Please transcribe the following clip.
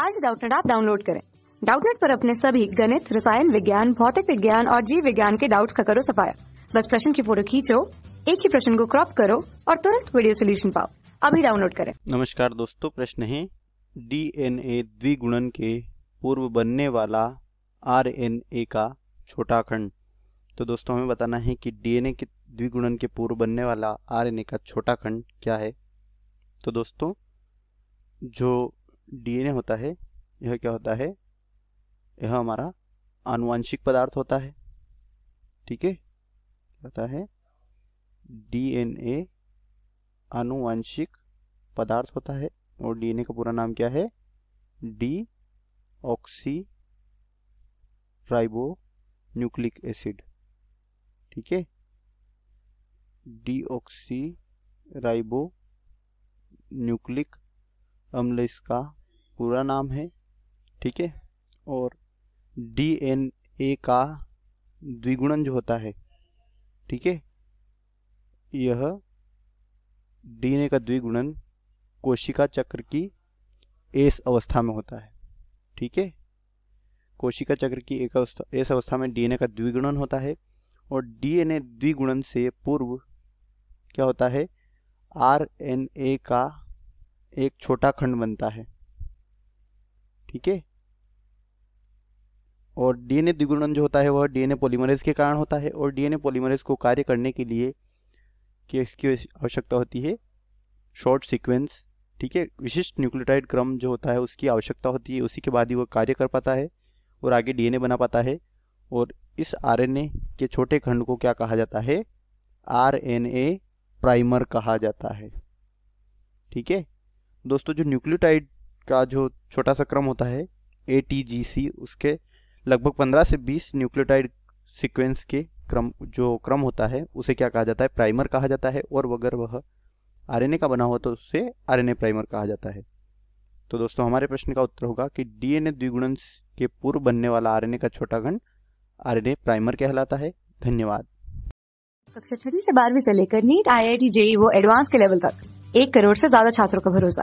आज डाउटनेट आप डाउनलोड करें डाउटनेट पर अपने सभी गणित रसायन विज्ञान भौतिक विज्ञान और जीव विज्ञान के डाउट्स का करो सफाया बस प्रश्न की फोटो खींचो एक ही प्रश्न को क्रॉप करो और तुरंत वीडियो सोल्यूशन पाओ अभी डाउनलोड करें नमस्कार दोस्तों प्रश्न है डीएनए द्विगुणन के पूर्व बनने वाला आरएनए का छोटा खंड तो दोस्तों हमें बताना है कि डीएनए के द्विगुणन के पूर्व बनने वाला आरएनए का छोटा खंड क्या है तो दोस्तों जो डीएनए होता है यह क्या होता है यह हमारा आनुवंशिक पदार्थ होता है ठीक है क्या होता है डीएनए आनुवंशिक पदार्थ होता है और डीएनए का पूरा नाम क्या है deoxyribonucleic acid ठीक है डी ऑक्सी राइबो न्यूक्लिक अम्ल इसका पूरा नाम है ठीक है और डीएनए का द्विगुणन जो होता है ठीक है यह डीएनए का द्विगुणन कोशिका चक्र की एस अवस्था में होता है ठीक है कोशिका चक्र की एक अवस्था एस अवस्था में डीएनए का द्विगुणन होता है और डीएनए द्विगुणन से पूर्व क्या होता है आरएनए का एक छोटा खंड बनता है ठीक है और डीएनए द्विगुणन जो होता है वह डीएनए पॉलीमरेज के कारण होता है और डीएनए पॉलीमरेज को कार्य करने के लिए किसकी आवश्यकता होती है शॉर्ट सीक्वेंस ठीक है विशिष्ट न्यूक्लियोटाइड क्रम जो होता है उसकी आवश्यकता होती है उसी के बाद ही वह कार्य कर पाता है और आगे डीएनए बना पाता है और इस आरएनए के छोटे खंड को क्या कहा जाता है आरएनए प्राइमर कहा जाता है ठीक है दोस्तों जो न्यूक्लियोटाइड का जो छोटा सा क्रम होता है ए टी जी सी उसके लगभग 15 से 20 न्यूक्लियोटाइड सीक्वेंस के क्रम जो क्रम होता है उसे क्या कहा जाता है प्राइमर कहा जाता है और अगर वह आरएनए का बना हुआ तो उसे आरएनए प्राइमर कहा जाता है तो दोस्तों हमारे प्रश्न का उत्तर होगा कि डीएनए द्विगुणन के पूर्व बनने वाला आरएनए का छोटा घंट आरएनए प्राइमर कहलाता है धन्यवाद कक्षा छठी से बारहवीं से लेकर NEET I I T JEE वो एडवांस के लेवल तक एक करोड़ से ज्यादा छात्रों का भरोसा